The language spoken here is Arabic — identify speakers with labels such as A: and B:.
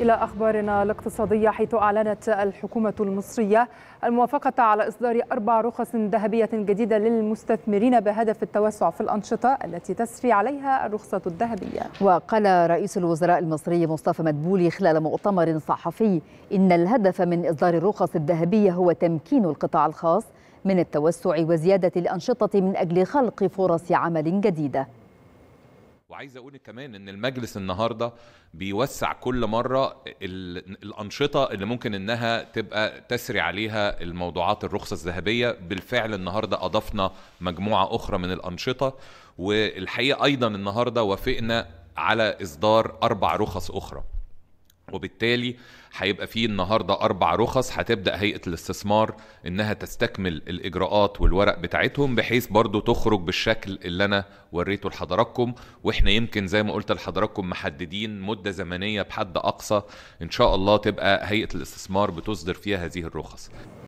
A: إلى أخبارنا الاقتصادية حيث أعلنت الحكومة المصرية الموافقة على إصدار أربع رخص ذهبية جديدة للمستثمرين بهدف التوسع في الأنشطة التي تسري عليها الرخصة الذهبية
B: وقال رئيس الوزراء المصري مصطفى مدبولي خلال مؤتمر صحفي إن الهدف من إصدار الرخص الذهبية هو تمكين القطاع الخاص من التوسع وزيادة الأنشطة من أجل خلق فرص عمل جديدة
C: وعايز اقول كمان ان المجلس النهارده بيوسع كل مره الانشطه اللي ممكن انها تبقى تسري عليها الموضوعات الرخصه الذهبيه بالفعل النهارده اضفنا مجموعه اخرى من الانشطه والحقيقه ايضا النهارده وافقنا على اصدار اربع رخص اخرى وبالتالي هيبقى فيه النهارده اربع رخص هتبدا هيئه الاستثمار انها تستكمل الاجراءات والورق بتاعتهم بحيث برضو تخرج بالشكل اللي انا وريته لحضراتكم واحنا يمكن زي ما قلت لحضراتكم محددين مده زمنيه بحد اقصى ان شاء الله تبقى هيئه الاستثمار بتصدر فيها هذه الرخص